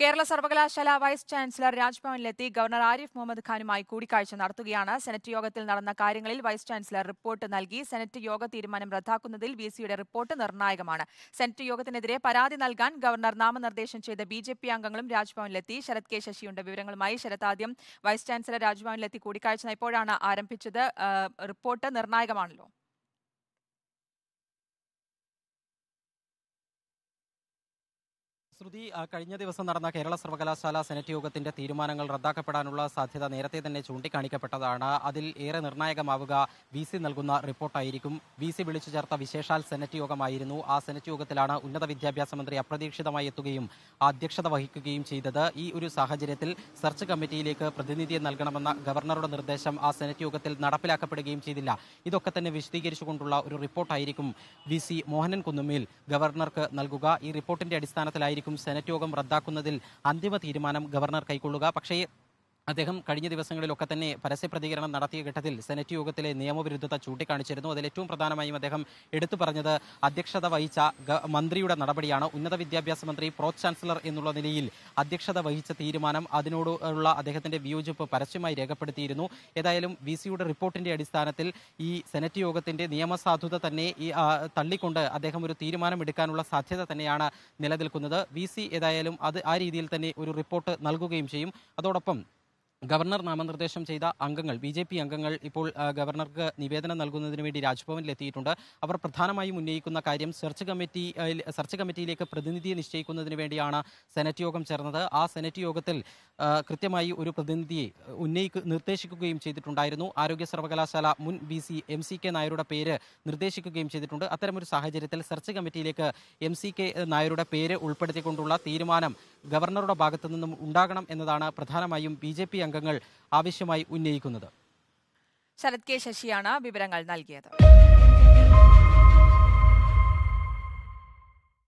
കേരള സർവകലാശാല vice chancellor രാജ്ഭവനിലെത്തി governor Arif Muhammad ഖാനുമായി കൂടിക്കാഴ്ച നടത്തുകയാണ് സെനറ്റ് യോഗത്തിൽ നടന്ന കാര്യങ്ങളിൽ വൈസ് ചാൻസലർ റിപ്പോർട്ട് നൽകി സെനറ്റ് യോഗ തീരുമാനം റദ്ദാക്കുന്നതിൽ വി സിയുടെ റിപ്പോർട്ട് നിർണായകമാണ് സെനറ്റ് യോഗത്തിനെതിരെ പരാതി നൽകാൻ ഗവർണർ നാമനിർദ്ദേശം ചെയ്ത ബി ജെ പി അംഗങ്ങളും രാജ്ഭവനിലെത്തി ശരത് കെ ശശിയുണ്ട് വിവരങ്ങളുമായി ശരത് ആദ്യം വൈസ് ചാൻസലർ രാജ്ഭവനിലെത്തി കൂടിക്കാഴ്ച ഇപ്പോഴാണ് ആരംഭിച്ചത് റിപ്പോർട്ട് നിർണായകമാണല്ലോ ശ്രുതി കഴിഞ്ഞ ദിവസം നടന്ന കേരള സർവകലാശാല സെനറ്റ് യോഗത്തിന്റെ തീരുമാനങ്ങൾ റദ്ദാക്കപ്പെടാനുള്ള സാധ്യത നേരത്തെ തന്നെ ചൂണ്ടിക്കാണിക്കപ്പെട്ടതാണ് അതിൽ ഏറെ നിർണായകമാവുക വി സി നൽകുന്ന റിപ്പോർട്ടായിരിക്കും വി സി വിളിച്ചു ചേർത്ത വിശേഷാൽ സെനറ്റ് യോഗമായിരുന്നു ആ സെനറ്റ് യോഗത്തിലാണ് ഉന്നത വിദ്യാഭ്യാസ മന്ത്രി അപ്രതീക്ഷിതമായി എത്തുകയും അധ്യക്ഷത വഹിക്കുകയും ചെയ്തത് ഈ ഒരു സാഹചര്യത്തിൽ സെർച്ച് കമ്മിറ്റിയിലേക്ക് പ്രതിനിധിയെ നൽകണമെന്ന ഗവർണറുടെ നിർദ്ദേശം ആ സെനറ്റ് യോഗത്തിൽ നടപ്പിലാക്കപ്പെടുകയും ചെയ്തില്ല ഇതൊക്കെ തന്നെ വിശദീകരിച്ചുകൊണ്ടുള്ള ഒരു റിപ്പോർട്ടായിരിക്കും വി സി മോഹനൻ കുന്നുമേൽ ഗവർണർക്ക് നൽകുക ഈ റിപ്പോർട്ടിന്റെ അടിസ്ഥാനത്തിലായിരിക്കും ആകുമ്പോഴേക്കും സെനറ്റ് യോഗം റദ്ദാക്കുന്നതിൽ അന്തിമ തീരുമാനം ഗവർണർ കൈക്കൊള്ളുക പക്ഷേ അദ്ദേഹം കഴിഞ്ഞ ദിവസങ്ങളിലൊക്കെ തന്നെ പരസ്യ പ്രതികരണം നടത്തിയ ഘട്ടത്തിൽ സെനറ്റ് യോഗത്തിലെ നിയമവിരുദ്ധത ചൂണ്ടിക്കാണിച്ചിരുന്നു അതിൽ ഏറ്റവും പ്രധാനമായും അദ്ദേഹം എടുത്തു പറഞ്ഞത് അധ്യക്ഷത വഹിച്ച മന്ത്രിയുടെ നടപടിയാണ് ഉന്നത വിദ്യാഭ്യാസ മന്ത്രി പ്രോ ചാൻസലർ എന്നുള്ള നിലയിൽ അധ്യക്ഷത വഹിച്ച തീരുമാനം അതിനോടുള്ള അദ്ദേഹത്തിന്റെ വിയോജിപ്പ് പരസ്യമായി രേഖപ്പെടുത്തിയിരുന്നു ഏതായാലും വി സിയുടെ റിപ്പോർട്ടിന്റെ അടിസ്ഥാനത്തിൽ ഈ സെനറ്റ് യോഗത്തിന്റെ നിയമസാധുത തന്നെ ഈ തള്ളിക്കൊണ്ട് അദ്ദേഹം ഒരു തീരുമാനം എടുക്കാനുള്ള സാധ്യത തന്നെയാണ് നിലനിൽക്കുന്നത് വി ഏതായാലും അത് ആ രീതിയിൽ തന്നെ ഒരു റിപ്പോർട്ട് നൽകുകയും ചെയ്യും അതോടൊപ്പം ഗവർണർ നാമനിർദ്ദേശം ചെയ്ത അംഗങ്ങൾ ബി ജെ പി അംഗങ്ങൾ ഇപ്പോൾ ഗവർണർക്ക് നിവേദനം നൽകുന്നതിന് വേണ്ടി എത്തിയിട്ടുണ്ട് അവർ പ്രധാനമായും ഉന്നയിക്കുന്ന കാര്യം സെർച്ച് കമ്മിറ്റി സെർച്ച് കമ്മിറ്റിയിലേക്ക് പ്രതിനിധിയെ നിശ്ചയിക്കുന്നതിന് വേണ്ടിയാണ് സെനറ്റ് യോഗം ചേർന്നത് ആ സെനറ്റ് യോഗത്തിൽ കൃത്യമായി ഒരു പ്രതിനിധിയെ ഉന്നയിക്കു നിർദ്ദേശിക്കുകയും ചെയ്തിട്ടുണ്ടായിരുന്നു ആരോഗ്യ സർവകലാശാല മുൻ B C M C K നായരുടെ പേര് നിർദ്ദേശിക്കുകയും ചെയ്തിട്ടുണ്ട് അത്തരമൊരു സാഹചര്യത്തിൽ സെർച്ച് കമ്മിറ്റിയിലേക്ക് എം സി കെ നായരുടെ പേര് ഉൾപ്പെടുത്തിക്കൊണ്ടുള്ള തീരുമാനം ഗവർണറുടെ ഭാഗത്തു നിന്നും ഉണ്ടാകണം എന്നതാണ് പ്രധാനമായും ബി ജെ പി അംഗങ്ങൾ ആവശ്യമായി ഉന്നയിക്കുന്നത് ശരത് കെ ശശിയാണ് വിവരങ്ങൾ നൽകിയത്